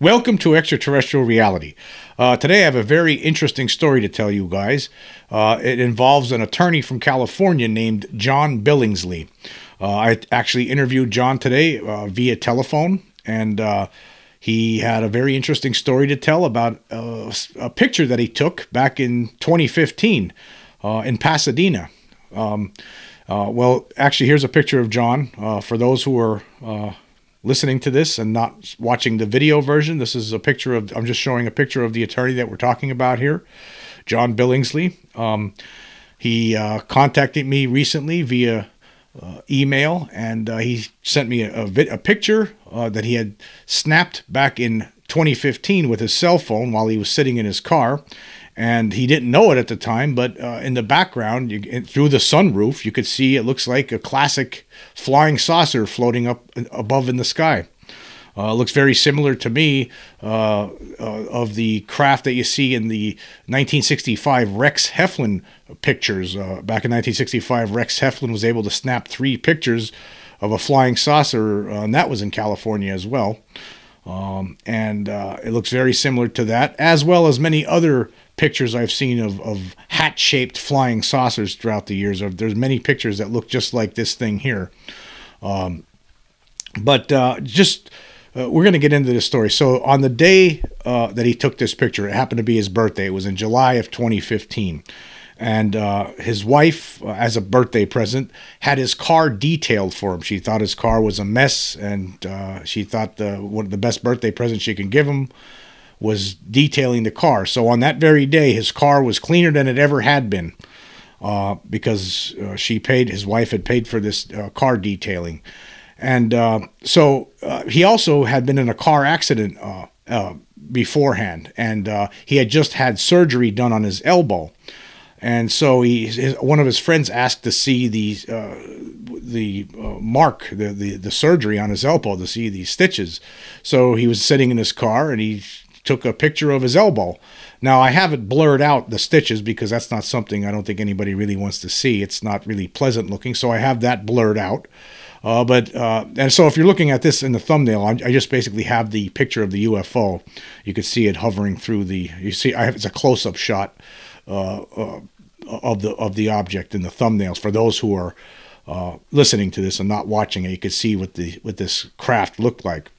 Welcome to Extraterrestrial Reality. Uh, today I have a very interesting story to tell you guys. Uh, it involves an attorney from California named John Billingsley. Uh, I actually interviewed John today uh, via telephone, and uh, he had a very interesting story to tell about a, uh, a picture that he took back in 2015 in Pasadena. Um, well, actually, here's a picture of John for those who are listening to this and not watching the video version, this is a picture of, I'm just showing a picture of the attorney that we're talking about here, John Billingsley. Um, he uh, contacted me recently via uh, email and uh, he sent me a, a, a picture uh, that he had snapped back in 2015 with his cell phone while he was sitting in his car and he didn't know it at the time, but uh, in the background, you, through the sunroof, you could see it looks like a classic flying saucer floating up uh, above in the sky. Uh, looks very similar to me uh, uh, of the craft that you see in the 1965 Rex Heflin pictures. Uh, back in 1965, Rex Heflin was able to snap three pictures of a flying saucer, and that was in California as well. Um, and it looks very similar to that, as well as many other pictures I've seen of, of hat shaped flying saucers throughout the years. There's many pictures that look just like this thing here. Um, but uh, just uh, we're going to get into this story. So on the day uh, that he took this picture, it happened to be his birthday. It was in July of 2015. And uh, his wife, uh, as a birthday present, had his car detailed for him. She thought his car was a mess, and uh, she thought the, one of the best birthday present she could give him was detailing the car. So on that very day, his car was cleaner than it ever had been uh, because uh, she paid, his wife had paid for this uh, car detailing. And uh, so uh, he also had been in a car accident uh, beforehand, and he had just had surgery done on his elbow. And so he, his, one of his friends asked to see the the uh, mark, the, the the surgery on his elbow to see these stitches. So he was sitting in his car and he took a picture of his elbow. Now, I haven't blurred out the stitches because that's not something I don't think anybody really wants to see. It's not really pleasant looking, so I have that blurred out. Uh, but uh, and so if you're looking at this in the thumbnail, I, I just basically have the picture of the UFO. You can see it hovering through the. You see, I have it's a close-up shot uh, uh of the of the object in the thumbnails for those who are uh, listening to this and not watching it. You can see what the what this craft looked like.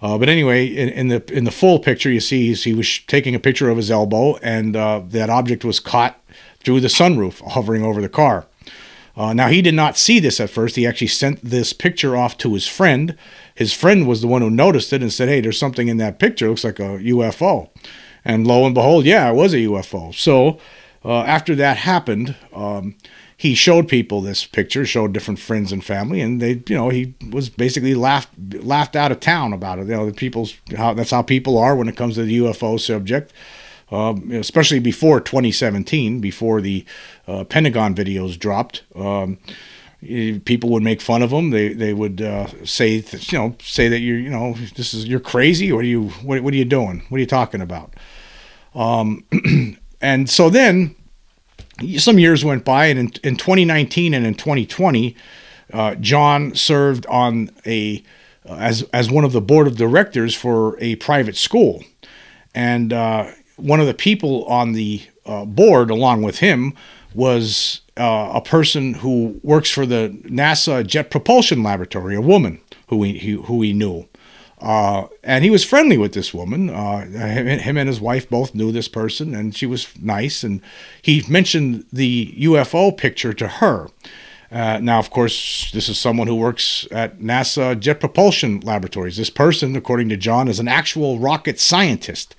Uh, but anyway, in, in, the in the full picture, you see he was taking a picture of his elbow, and uh, that object was caught through the sunroof, hovering over the car. Uh, now he did not see this at first. He actually sent this picture off to his friend. His friend was the one who noticed it and said, "Hey, there's something in that picture. It looks like a UFO." And lo and behold, yeah, it was a UFO. So uh, after that happened. Um, he showed people this picture, showed different friends and family, and they, you know, he was basically laughed laughed out of town about it. You know, the people's how that's how people are when it comes to the UFO subject. Um, especially before 2017, before the uh, Pentagon videos dropped, um, eh, people would make fun of them. They they would uh, say you know say that you're you know this is you're crazy. What are you what, what are you doing? What are you talking about? Um, and so then some years went by, and in, in 2019 and in 2020, uh, John served on a uh, as as one of the board of directors for a private school, and uh, one of the people on the uh, board, along with him, was uh, a person who works for the NASA Jet Propulsion Laboratory, a woman who we, he who he knew, uh, and he was friendly with this woman. Uh, him, and his wife both knew this person, and she was nice. And he mentioned the UFO picture to her. Uh, now, of course, this is someone who works at NASA Jet Propulsion Laboratories. This person, according to John, is an actual rocket scientist.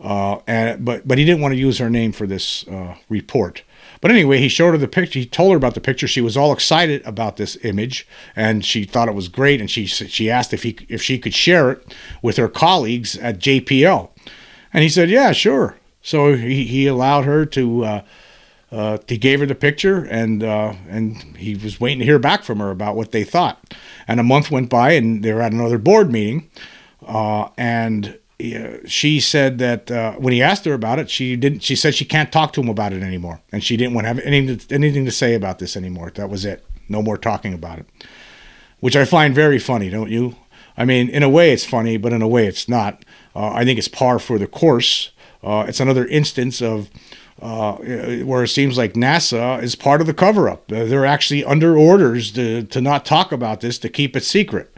Uh, and, but, but he didn't want to use her name for this uh, report. But anyway, he showed her the picture. He told her about the picture. She was all excited about this image, and she thought it was great. And she she asked if he if she could share it with her colleagues at JPL, and he said, "Yeah, sure." So he, he allowed her to. Uh, uh, he gave her the picture, and uh, and he was waiting to hear back from her about what they thought. And a month went by, and they were at another board meeting, uh, and she said that uh, when he asked her about it, she didn't. She said she can't talk to him about it anymore, and she didn't want to have anything anything to say about this anymore. That was it. No more talking about it, which I find very funny, don't you? I mean, in a way, it's funny, but in a way, it's not. Uh, I think it's par for the course. Uh, it's another instance of uh, uh where it seems like NASA is part of the cover up. They're actually under orders to, to not talk about this, to keep it secret.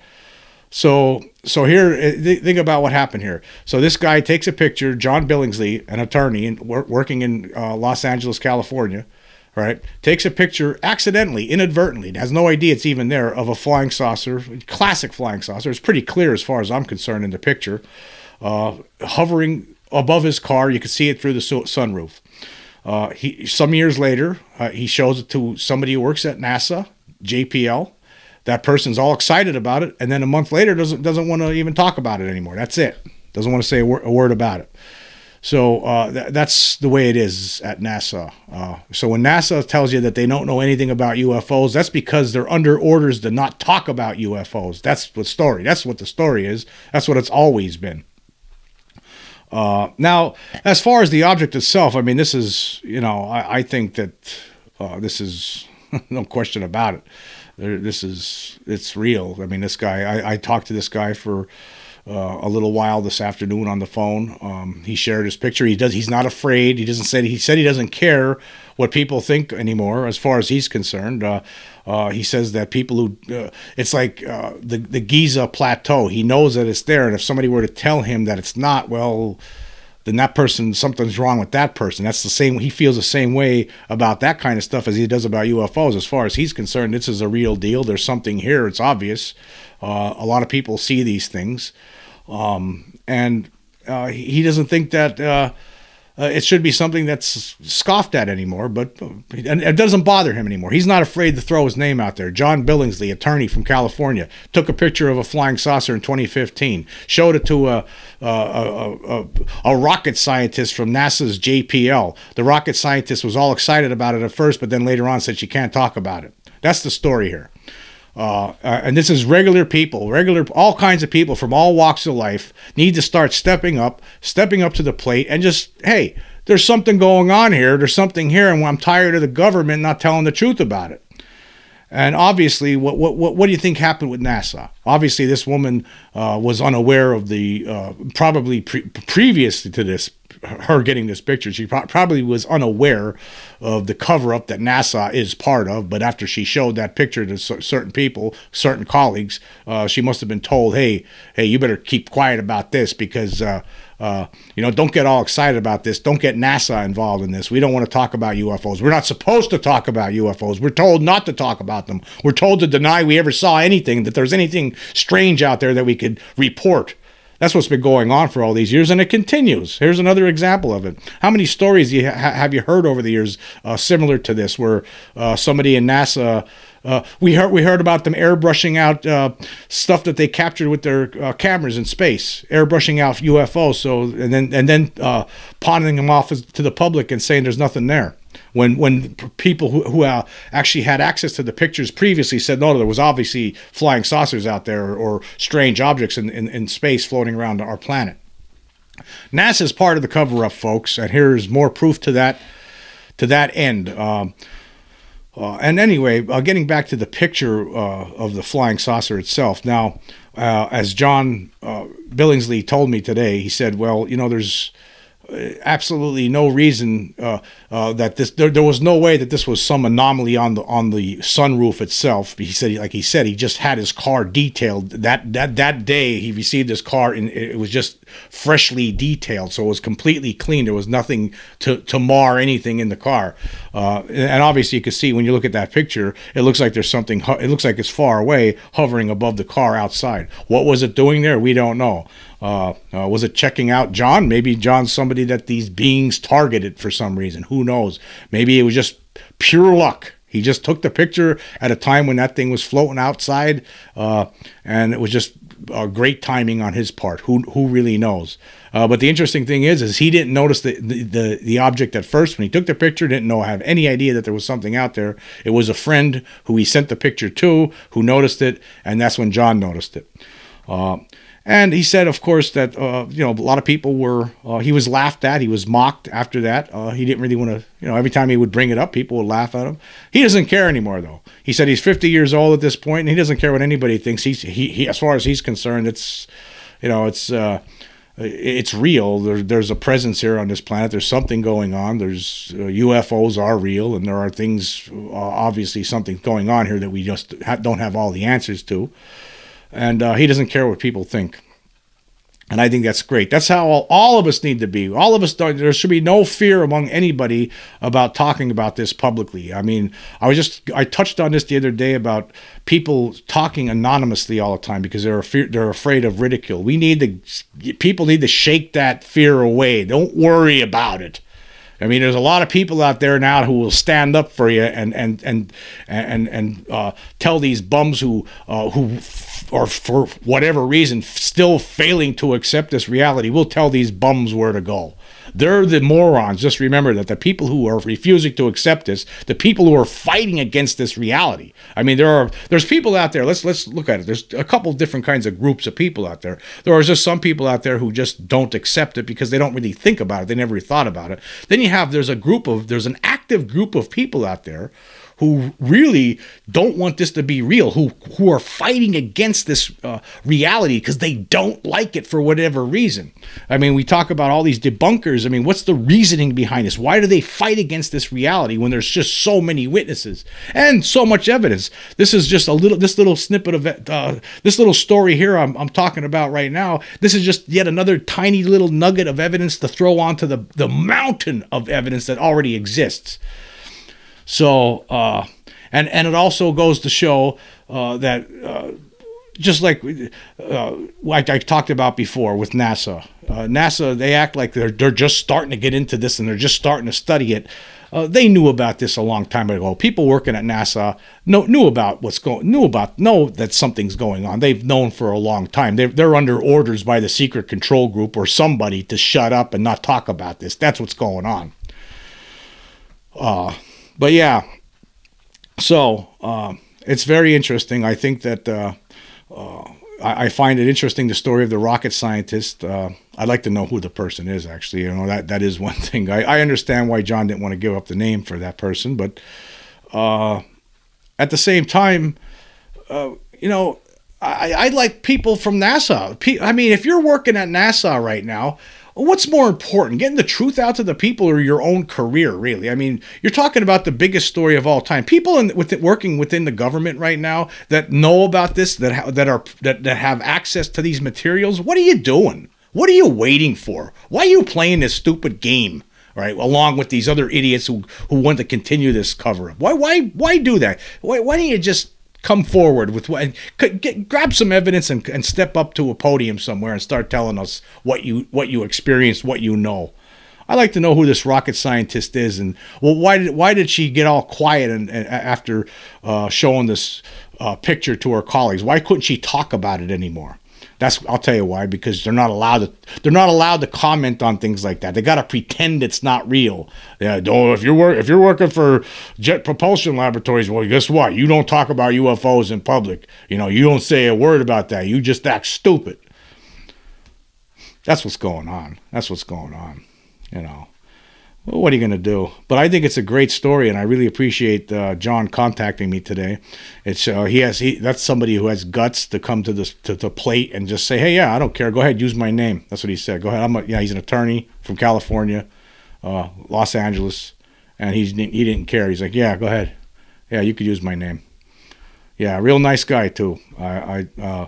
So so here, eh, think about what happened here. So this guy takes a picture. John Billingsley, an attorney working in uh, Los Angeles, California, right? Takes a picture accidentally, inadvertently, has no idea it's even there of a flying saucer, classic flying saucer. It's pretty clear as far as I'm concerned in the picture, uh, hovering above his car. You can see it through the sunroof. Uh, he some years later, uh, he shows it to somebody who works at NASA, JPL, that person's all excited about it and then a month later doesn't doesn't want to even talk about it anymore that's it doesn't want to say a, wor- a word about it so uh, th- that's the way it is at nasa uh, so when nasa tells you that they don't know anything about ufos that's because they're under orders to not talk about ufos that's the story that's what the story is that's what it's always been uh, now as far as the object itself i mean this is you know i, I think that uh, this is no question about it this is it's real. I mean, this guy. I, I talked to this guy for uh, a little while this afternoon on the phone. Um, he shared his picture. He does. He's not afraid. He doesn't say. He said he doesn't care what people think anymore, as far as he's concerned. Uh, uh, he says that people who, uh, it's like uh, the the Giza plateau. He knows that it's there, and if somebody were to tell him that it's not, well, then that person something's wrong with that person that's the same he feels the same way about that kind of stuff as he does about ufos as far as he's concerned this is a real deal there's something here it's obvious uh, a lot of people see these things um, and uh, he doesn't think that uh, uh, it should be something that's scoffed at anymore, but it doesn't bother him anymore. He's not afraid to throw his name out there. John Billingsley, attorney from California, took a picture of a flying saucer in 2015, showed it to a, a, a, a rocket scientist from NASA's JPL. The rocket scientist was all excited about it at first, but then later on said she can't talk about it. That's the story here. Uh, uh, and this is regular people, regular, all kinds of people from all walks of life need to start stepping up, stepping up to the plate, and just, hey, there's something going on here. There's something here, and I'm tired of the government not telling the truth about it. And obviously, what what what, what do you think happened with NASA? Obviously, this woman uh, was unaware of the uh, probably pre- previously to this her getting this picture. She pro- probably was unaware of the cover up that NASA is part of. But after she showed that picture to c- certain people, certain colleagues, uh, she must have been told, "Hey, hey, you better keep quiet about this because." Uh, uh, you know, don't get all excited about this. Don't get NASA involved in this. We don't want to talk about UFOs. We're not supposed to talk about UFOs. We're told not to talk about them. We're told to deny we ever saw anything, that there's anything strange out there that we could report. That's what's been going on for all these years, and it continues. Here's another example of it. How many stories you ha- have you heard over the years uh, similar to this, where uh, somebody in NASA? Uh, we heard we heard about them airbrushing out uh, stuff that they captured with their uh, cameras in space, airbrushing out UFOs. So and then and then uh, pawning them off as, to the public and saying there's nothing there when when people who, who uh, actually had access to the pictures previously said no, there was obviously flying saucers out there or, or strange objects in, in, in space floating around our planet. NASA is part of the cover up, folks, and here's more proof to that to that end. Um, uh, and anyway, uh, getting back to the picture uh, of the flying saucer itself. Now, uh, as John uh, Billingsley told me today, he said, "Well, you know, there's." absolutely no reason uh, uh, that this there, there was no way that this was some anomaly on the on the sunroof itself. He said, like he said, he just had his car detailed that that that day he received his car and it was just freshly detailed, so it was completely clean. There was nothing to to mar anything in the car, uh, and obviously you can see when you look at that picture, it looks like there's something. It looks like it's far away, hovering above the car outside. What was it doing there? We don't know. Uh, uh, was it checking out John? Maybe John's somebody that these beings targeted for some reason. Who knows? Maybe it was just pure luck. He just took the picture at a time when that thing was floating outside, uh, and it was just great timing on his part. Who who really knows? Uh, but the interesting thing is, is he didn't notice the, the, the the object at first when he took the picture. Didn't know have any idea that there was something out there. It was a friend who he sent the picture to who noticed it, and that's when John noticed it. Uh, and he said, of course, that uh, you know a lot of people were. Uh, he was laughed at. He was mocked after that. Uh, he didn't really want to. You know, every time he would bring it up, people would laugh at him. He doesn't care anymore, though. He said he's 50 years old at this point, and he doesn't care what anybody thinks. He's he, he as far as he's concerned, it's you know, it's uh, it's real. There, there's a presence here on this planet. There's something going on. There's uh, UFOs are real, and there are things, uh, obviously, something going on here that we just ha don't have all the answers to and uh, he doesn't care what people think. And I think that's great. That's how all, all of us need to be. All of us, there should be no fear among anybody about talking about this publicly. I mean, I was just, I touched on this the other day about people talking anonymously all the time because they're, fear, they're afraid of ridicule. We need to, people need to shake that fear away. Don't worry about it. I mean, there's a lot of people out there now who will stand up for you and and and and and uh, tell these bums who uh, who or for whatever reason, still failing to accept this reality, we'll tell these bums where to go. They're the morons. Just remember that the people who are refusing to accept this, the people who are fighting against this reality. I mean, there are there's people out there. Let's let's look at it. There's a couple different kinds of groups of people out there. There are just some people out there who just don't accept it because they don't really think about it. They never thought about it. Then you have there's a group of there's an active group of people out there who really don't want this to be real, who who are fighting against this uh, reality because they don't like it for whatever reason. I mean, we talk about all these debunkers. I mean, what's the reasoning behind this? Why do they fight against this reality when there's just so many witnesses and so much evidence? This is just a little this little snippet of uh, this little story here I'm, I'm talking about right now. This is just yet another tiny little nugget of evidence to throw onto the the mountain of evidence that already exists. So, uh, and and it also goes to show uh, that uh, just like uh, like I talked about before with NASA, uh, NASA they act like they're they're just starting to get into this and they're just starting to study it. Uh, they knew about this a long time ago. People working at NASA know, knew about what's going, knew about, know that something's going on. They've known for a long time. They're, they're under orders by the secret control group or somebody to shut up and not talk about this. That's what's going on. Uh, but yeah, so uh, it's very interesting. I think that uh, uh, I, I, find it interesting the story of the rocket scientist. Uh, I'd like to know who the person is. Actually, you know that that is one thing. I, I understand why John didn't want to give up the name for that person, but uh, at the same time, uh, you know, I, I like people from NASA. I mean, if you're working at NASA right now what's more important, getting the truth out to the people or your own career, really? I mean, you're talking about the biggest story of all time. People in, with working within the government right now that know about this, that ha- that are that, that have access to these materials, what are you doing? What are you waiting for? Why are you playing this stupid game? Right, along with these other idiots who, who want to continue this cover up. Why why why do that? Why why don't you just come forward with what, get, grab some evidence and, and step up to a podium somewhere and start telling us what you what you experienced, what you know. I like to know who this rocket scientist is, and well, why did why did she get all quiet and, and after uh, showing this uh, picture to her colleagues? Why couldn't she talk about it anymore? That's I'll tell you why because they're not allowed to they're not allowed to comment on things like that. They got to pretend it's not real. Yeah, don't if you're work if you're working for Jet Propulsion Laboratories, well, guess what? You don't talk about UFOs in public. You know, you don't say a word about that. You just act stupid. That's what's going on. That's what's going on. You know what are you going to do? But I think it's a great story, and I really appreciate uh, John contacting me today. It's uh, he has he that's somebody who has guts to come to this to, the plate and just say, hey, yeah, I don't care. Go ahead, use my name. That's what he said. Go ahead. I'm a, yeah. He's an attorney from California, uh, Los Angeles, and he's he didn't care. He's like, yeah, go ahead. Yeah, you could use my name. Yeah, real nice guy too. I I uh,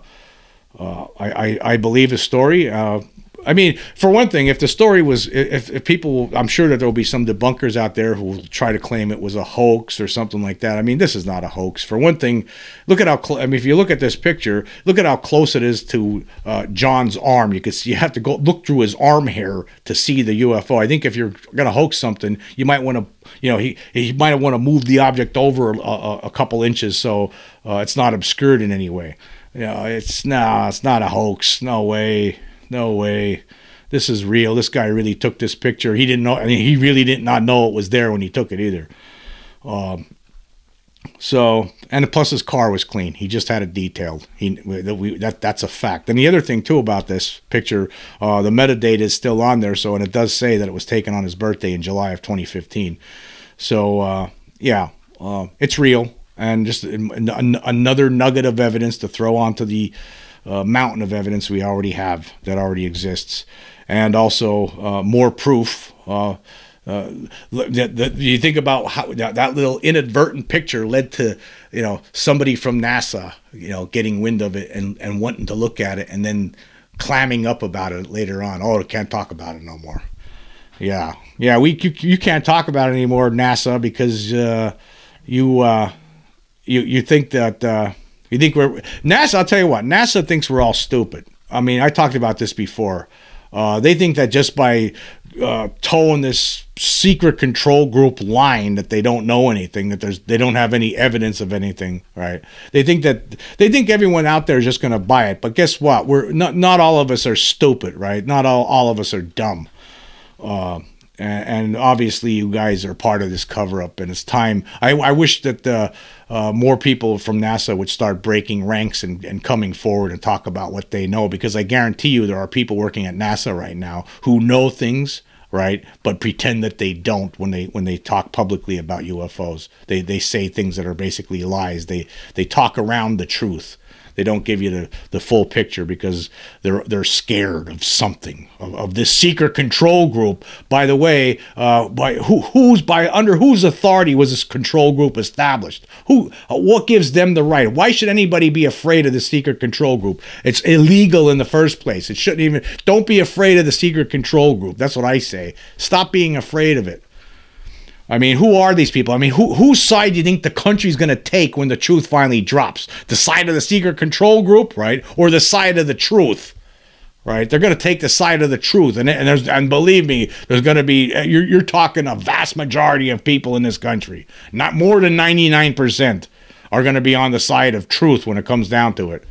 uh, I, I, believe his story. Uh, I mean, for one thing, if the story was, if, if people, I'm sure that there'll be some debunkers out there who will try to claim it was a hoax or something like that. I mean, this is not a hoax. For one thing, look at how, cl- I mean, if you look at this picture, look at how close it is to uh, John's arm. You could see, you have to go look through his arm hair to see the UFO. I think if you're going to hoax something, you might want to, you know, he, he might want to move the object over a, a, couple inches so uh, it's not obscured in any way. You know, it's, nah, it's not a hoax. No way no way. This is real. This guy really took this picture. He didn't know. I mean, he really did not know it was there when he took it either. Um, so, and plus his car was clean. He just had it detailed. He we, that that's a fact. And the other thing too about this picture, uh, the metadata is still on there. So, and it does say that it was taken on his birthday in July of 2015. So, uh, yeah, uh, it's real, and just an, an, another nugget of evidence to throw onto the uh, mountain of evidence we already have that already exists, and also uh, more proof. Uh, uh that, you think about how that, that, little inadvertent picture led to you know somebody from NASA you know getting wind of it and and wanting to look at it and then clamming up about it later on. Oh, I can't talk about it no more. Yeah, yeah, we you, you can't talk about it anymore, NASA, because uh, you uh, you you think that you think we're NASA? I'll tell you what, NASA thinks we're all stupid. I mean, I talked about this before. Uh, they think that just by uh, towing this secret control group line that they don't know anything, that there's they don't have any evidence of anything, right? They think that they think everyone out there is just going to buy it, but guess what? We're not not all of us are stupid, right? Not all all of us are dumb. Uh, and obviously you guys are part of this cover up and it's time i, I wish that uh, uh, more people from nasa would start breaking ranks and, and coming forward and talk about what they know because i guarantee you there are people working at nasa right now who know things right but pretend that they don't when they when they talk publicly about ufos they they say things that are basically lies they they talk around the truth they don't give you the, the full picture because they're they're scared of something of, of this secret control group. By the way, uh, by who who's by under whose authority was this control group established? Who uh, what gives them the right? Why should anybody be afraid of the secret control group? It's illegal in the first place. It shouldn't even. Don't be afraid of the secret control group. That's what I say. Stop being afraid of it. I mean, who are these people? I mean, who whose side do you think the country's going to take when the truth finally drops? The side of the secret control group, right, or the side of the truth? Right, they're going to take the side of the truth, and and there's and believe me, there's going to be you're you're talking a vast majority of people in this country, not more than ninety nine percent, are going to be on the side of truth when it comes down to it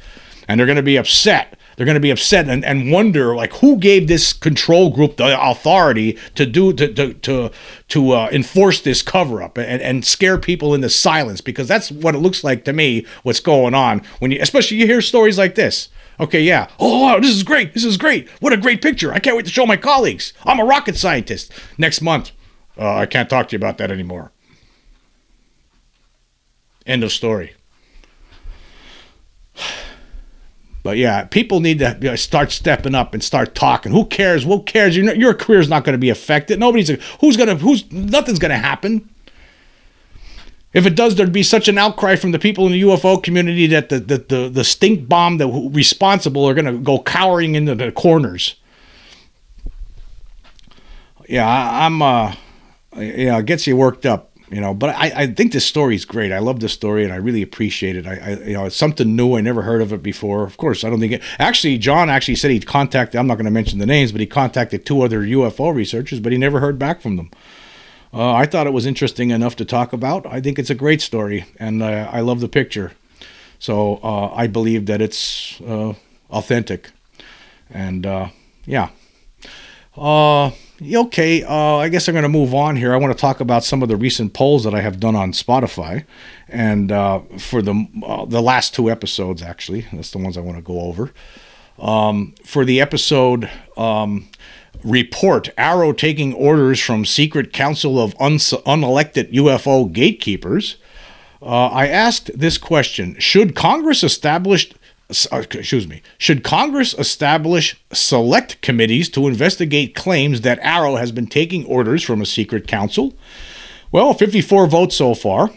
and they're going to be upset. They're going to be upset and, and wonder like who gave this control group the authority to do to to to, to uh, enforce this cover up and, and scare people into silence because that's what it looks like to me what's going on when you especially you hear stories like this. Okay, yeah. Oh, wow, oh, oh, this is great. This is great. What a great picture. I can't wait to show my colleagues. I'm a rocket scientist. Next month, uh, I can't talk to you about that anymore. End of story. But yeah, people need to you know, start stepping up and start talking. Who cares? Who cares? Your, your career's not going to be affected. Nobody's who's going to who's nothing's going to happen. If it does, there'd be such an outcry from the people in the UFO community that the the the, the stink bomb that responsible are going to go cowering into the corners. Yeah, I, am Uh, yeah, it gets you worked up you know. But I, I think this story is great. I love this story, and I really appreciate it. I, I, you know, it's something new. I never heard of it before. Of course, I don't think it. Actually, John actually said he contacted. I'm not going to mention the names, but he contacted two other UFO researchers, but he never heard back from them. Uh, I thought it was interesting enough to talk about. I think it's a great story, and uh, I love the picture. So uh, I believe that it's uh, authentic, and uh, yeah. Uh, okay, uh, I guess I'm going to move on here. I want to talk about some of the recent polls that I have done on Spotify, and uh, for the uh, the last two episodes actually, that's the ones I want to go over. Um, for the episode um, report, Arrow taking orders from Secret Council of un- unelected UFO gatekeepers. Uh, I asked this question: Should Congress establish uh, excuse me, should Congress establish select committees to investigate claims that Arrow has been taking orders from a secret council? Well, 54 votes so far.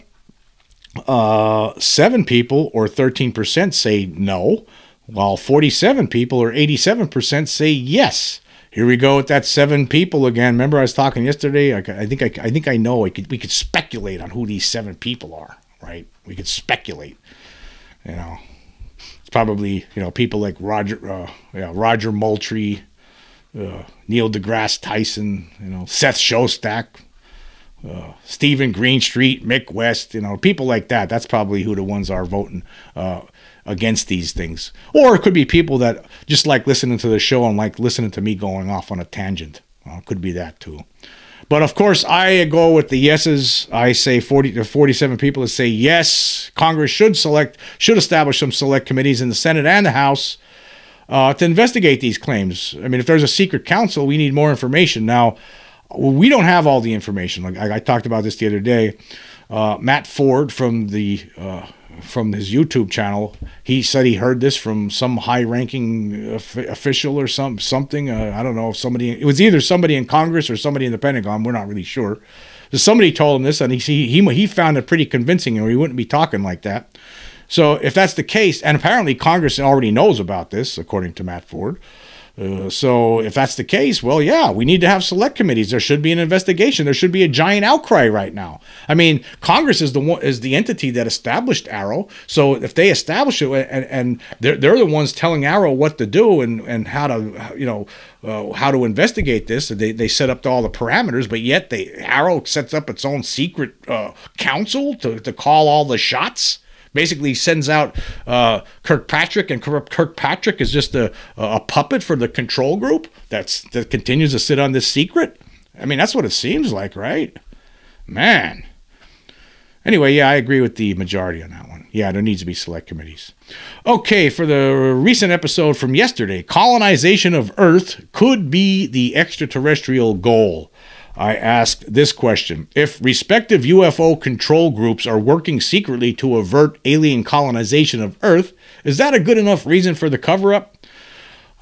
Uh, seven people, or 13%, say no, while 47 people, or 87%, say yes. Here we go with that seven people again. Remember, I was talking yesterday. I, I think I, I think I know. I could, we could speculate on who these seven people are, right? We could speculate, you know. It's probably you know people like Roger, uh, yeah, Roger Moultrie, uh, Neil deGrasse Tyson, you know Seth Shostak, uh, Stephen Greenstreet, Mick West, you know people like that. That's probably who the ones are voting uh, against these things. Or it could be people that just like listening to the show and like listening to me going off on a tangent. Uh, could be that too. But of course, I go with the yeses. I say 40 to 47 people that say yes, Congress should select, should establish some select committees in the Senate and the House uh, to investigate these claims. I mean, if there's a secret council, we need more information. Now, we don't have all the information. Like I, I talked about this the other day. Uh, Matt Ford from the uh, from his YouTube channel. He said he heard this from some high-ranking official or some something. Uh, I don't know if somebody. It was either somebody in Congress or somebody in the Pentagon. We're not really sure. So somebody told him this, and he he he found it pretty convincing, or he wouldn't be talking like that. So if that's the case, and apparently Congress already knows about this, according to Matt Ford. Uh, so if that's the case, well, yeah, we need to have select committees. There should be an investigation. There should be a giant outcry right now. I mean, Congress is the one, is the entity that established Arrow. So if they establish it and, and they're, they're the ones telling Arrow what to do and, and how to, you know, uh, how to investigate this. They, they set up all the parameters, but yet they Arrow sets up its own secret uh, council to, to call all the shots basically sends out uh, Kirkpatrick, and Kirkpatrick is just a, a puppet for the control group that's that continues to sit on this secret. I mean, that's what it seems like, right? Man. Anyway, yeah, I agree with the majority on that one. Yeah, there needs to be select committees. Okay, for the recent episode from yesterday, colonization of Earth could be the extraterrestrial goal. I asked this question If respective UFO control groups are working secretly to avert alien colonization of Earth, is that a good enough reason for the cover up?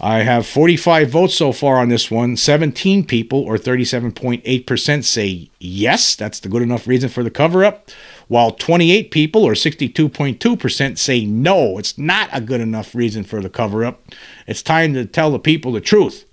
I have 45 votes so far on this one. 17 people, or 37.8%, say yes, that's the good enough reason for the cover up, while 28 people, or 62.2%, say no, it's not a good enough reason for the cover up. It's time to tell the people the truth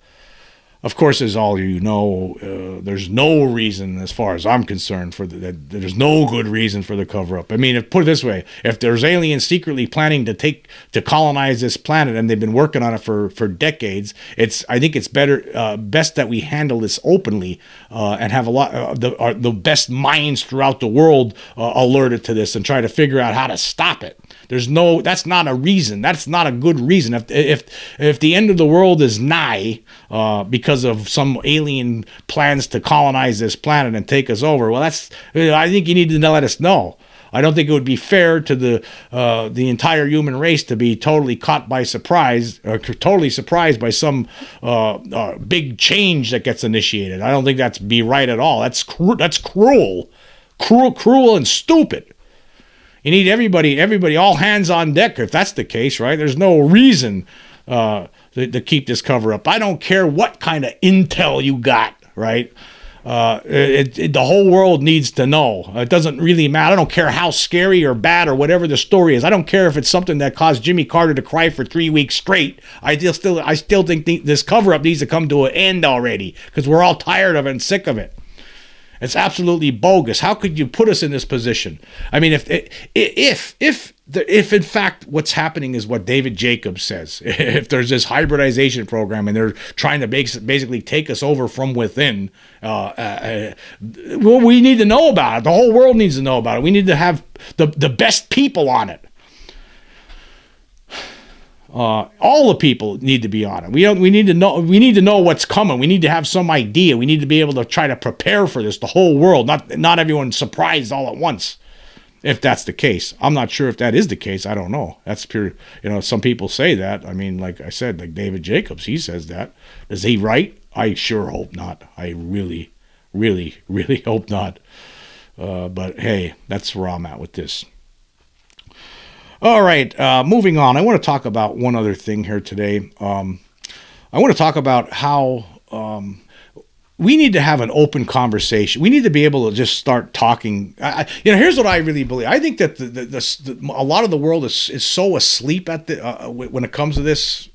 of course, as all you know, uh, there's no reason, as far as I'm concerned, for the, there's no good reason for the cover up. I mean, if, put it this way: if there's aliens secretly planning to take to colonize this planet, and they've been working on it for for decades, it's I think it's better uh, best that we handle this openly uh, and have a lot uh, the uh, the best minds throughout the world uh, alerted to this and try to figure out how to stop it. There's no that's not a reason. That's not a good reason. If if if the end of the world is nigh, because because of some alien plans to colonize this planet and take us over. Well, that's I think you need to let us know. I don't think it would be fair to the uh, the entire human race to be totally caught by surprise or totally surprised by some uh, uh, big change that gets initiated. I don't think that's be right at all. That's that's cruel, cruel, cruel, and stupid. You need everybody, everybody, all hands on deck if that's the case, right? There's no reason. Uh, to, to keep this cover up. I don't care what kind of intel you got, right? Uh, it, it, the whole world needs to know. It doesn't really matter. I don't care how scary or bad or whatever the story is. I don't care if it's something that caused Jimmy Carter to cry for three weeks straight. I still, I still think th- this cover-up needs to come to an end already because we're all tired of it and sick of it. It's absolutely bogus. How could you put us in this position? I mean, if if if if in fact what's happening is what David Jacobs says, if there's this hybridization program and they're trying to basically take us over from within, uh, uh, well, we need to know about it. The whole world needs to know about it. We need to have the, the best people on it. Uh, all the people need to be on it. We don't. We need to know. We need to know what's coming. We need to have some idea. We need to be able to try to prepare for this. The whole world, not not everyone surprised all at once if that's the case. I'm not sure if that is the case. I don't know. That's pure. You know, some people say that. I mean, like I said, like David Jacobs, he says that. Is he right? I sure hope not. I really, really, really hope not. Uh, but hey, that's where I'm at with this. All right, uh, moving on. I want to talk about one other thing here today. Um, I want to talk about how um, we need to have an open conversation. We need to be able to just start talking. I, you know, here's what I really believe. I think that the, the, the, the a lot of the world is, is so asleep at the uh, when it comes to this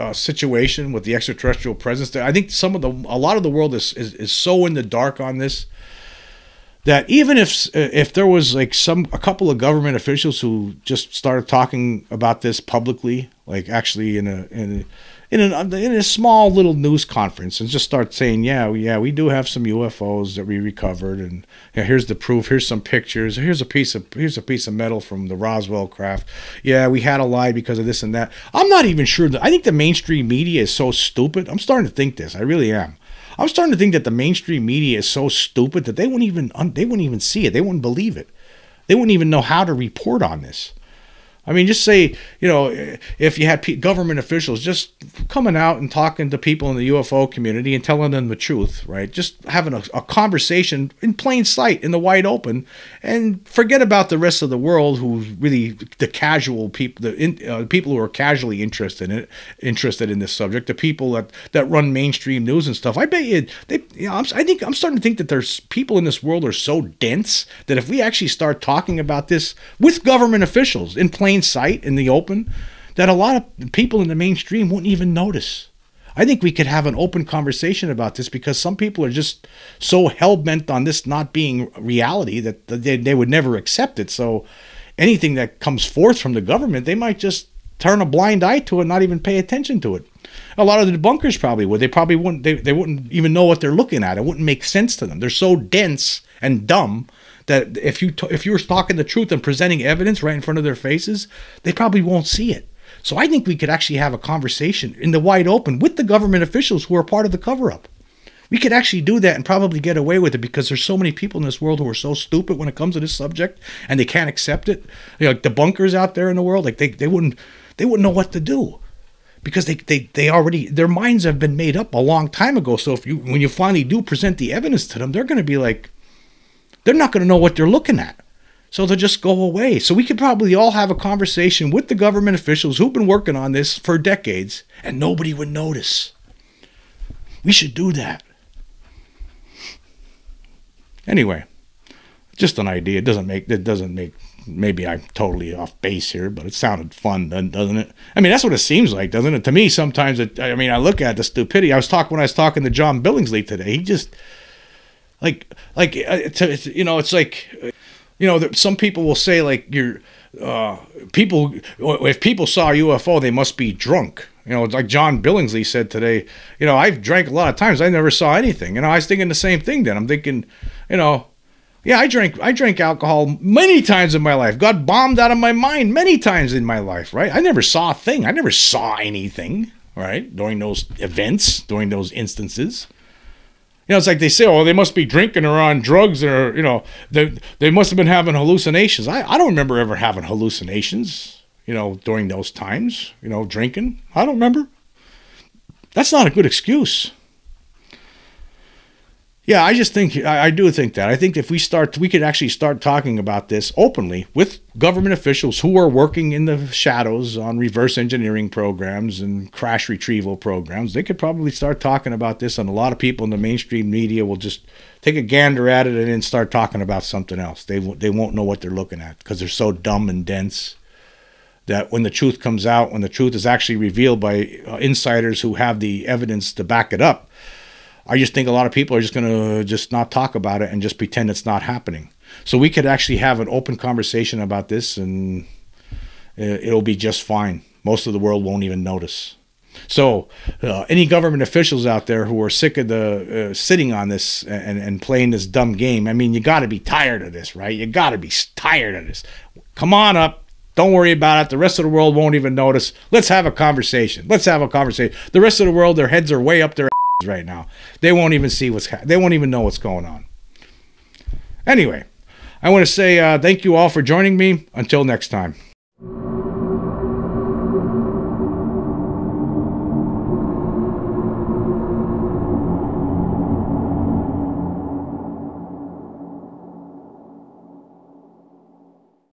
uh, situation with the extraterrestrial presence. I think some of the a lot of the world is, is is so in the dark on this that even if uh, if there was like some a couple of government officials who just started talking about this publicly, like actually in a in a, in, an, uh, in a small little news conference and just start saying, yeah, yeah, we do have some UFOs that we recovered, and yeah, here's the proof, here's some pictures, here's a piece of here's a piece of metal from the Roswell craft. Yeah, we had a lie because of this and that. I'm not even sure that I think the mainstream media is so stupid. I'm starting to think this. I really am. I'm starting to think that the mainstream media is so stupid that they wouldn't even they wouldn't even see it. They wouldn't believe it. They wouldn't even know how to report on this. I mean, just say, you know, if you had government officials just coming out and talking to people in the UFO community and telling them the truth, right? Just having a, a conversation in plain sight, in the wide open, and forget about the rest of the world who really, the casual people, the in, uh, people who are casually interested in it, interested in this subject, the people that, that run mainstream news and stuff. I bet you, they, you know, I'm, I think, I'm starting to think that there's people in this world are so dense that if we actually start talking about this with government officials in plain plain sight in the open that a lot of people in the mainstream wouldn't even notice. I think we could have an open conversation about this because some people are just so hell bent on this not being reality that they, they would never accept it. So anything that comes forth from the government, they might just turn a blind eye to it, not even pay attention to it. A lot of the debunkers probably would. They probably wouldn't. They, they wouldn't even know what they're looking at. It wouldn't make sense to them. They're so dense and dumb that if you t- if you were talking the truth and presenting evidence right in front of their faces, they probably won't see it. So I think we could actually have a conversation in the wide open with the government officials who are part of the cover up. We could actually do that and probably get away with it because there's so many people in this world who are so stupid when it comes to this subject and they can't accept it. You know, like the bunkers out there in the world, like they, they wouldn't they wouldn't know what to do because they, they they already their minds have been made up a long time ago. So if you when you finally do present the evidence to them, they're going to be like, they're not going to know what they're looking at. So they'll just go away. So we could probably all have a conversation with the government officials who've been working on this for decades and nobody would notice. We should do that. Anyway, just an idea. It doesn't make it doesn't make maybe I'm totally off base here, but it sounded fun, doesn't it? I mean, that's what it seems like, doesn't it? To me, sometimes it, I mean, I look at the stupidity. I was talking when I was talking to John Billingsley today. He just like like uh, to, you know it's like you know some people will say like you're uh, people if people saw a UFO they must be drunk. You know, like John Billingsley said today, you know, I've drank a lot of times. I never saw anything. You know, I was thinking the same thing then. I'm thinking, you know, yeah, I drank I drank alcohol many times in my life. Got bombed out of my mind many times in my life, right? I never saw a thing. I never saw anything, right? During those events, during those instances. You know, it's like they say, oh, they must be drinking or on drugs or, you know, they, they must have been having hallucinations. I, I don't remember ever having hallucinations, you know, during those times, you know, drinking. I don't remember. That's not a good excuse. Yeah, I just think I, I, do think that. I think if we start, we could actually start talking about this openly with government officials who are working in the shadows on reverse engineering programs and crash retrieval programs. They could probably start talking about this, and a lot of people in the mainstream media will just take a gander at it and then start talking about something else. They they won't know what they're looking at because they're so dumb and dense that when the truth comes out, when the truth is actually revealed by uh, insiders who have the evidence to back it up I just think a lot of people are just going to just not talk about it and just pretend it's not happening. So we could actually have an open conversation about this and it'll be just fine. Most of the world won't even notice. So, uh, any government officials out there who are sick of the uh, sitting on this and, and playing this dumb game, I mean, you got to be tired of this, right? You got to be tired of this. Come on up. Don't worry about it. The rest of the world won't even notice. Let's have a conversation. Let's have a conversation. The rest of the world, their heads are way up their right now. They won't even see what's ha- they won't even know what's going on. Anyway, I want to say uh, thank you all for joining me. Until next time.